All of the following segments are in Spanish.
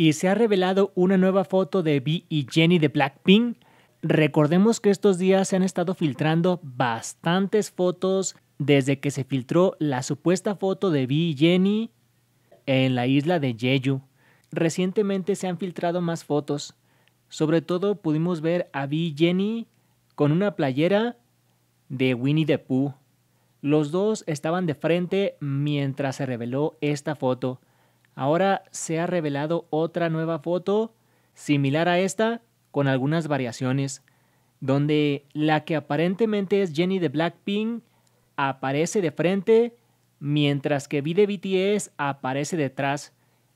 y se ha revelado una nueva foto de V y Jenny de Blackpink. Recordemos que estos días se han estado filtrando bastantes fotos desde que se filtró la supuesta foto de V y Jenny en la isla de Jeju. Recientemente se han filtrado más fotos. Sobre todo pudimos ver a V y Jenny con una playera de Winnie the Pooh. Los dos estaban de frente mientras se reveló esta foto. Ahora se ha revelado otra nueva foto similar a esta, con algunas variaciones, donde la que aparentemente es Jenny de Blackpink aparece de frente, mientras que V de BTS aparece detrás.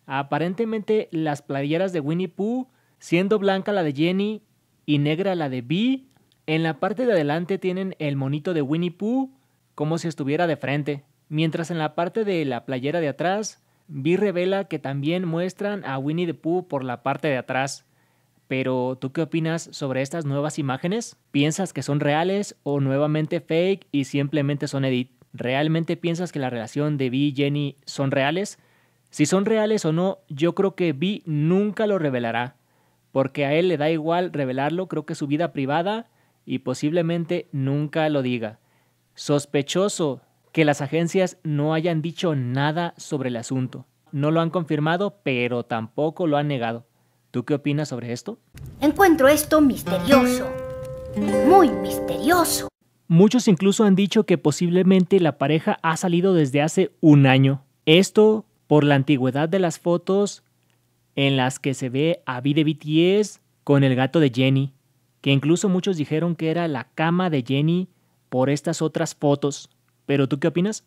Aparentemente las playeras de Winnie Pooh, siendo blanca la de Jenny y negra la de V, en la parte de adelante tienen el monito de Winnie Pooh como si estuviera de frente, mientras en la parte de la playera de atrás Vi revela que también muestran a Winnie the Pooh por la parte de atrás. Pero, ¿tú qué opinas sobre estas nuevas imágenes? ¿Piensas que son reales o nuevamente fake y simplemente son edit? ¿Realmente piensas que la relación de Vi y Jenny son reales? Si son reales o no, yo creo que Vi nunca lo revelará, porque a él le da igual revelarlo, creo que su vida privada y posiblemente nunca lo diga. Sospechoso que las agencias no hayan dicho nada sobre el asunto. No lo han confirmado, pero tampoco lo han negado. ¿Tú qué opinas sobre esto? Encuentro esto misterioso. Muy misterioso. Muchos incluso han dicho que posiblemente la pareja ha salido desde hace un año. Esto por la antigüedad de las fotos en las que se ve a B de BTS con el gato de Jenny, que incluso muchos dijeron que era la cama de Jenny por estas otras fotos. Pero ¿tú qué opinas?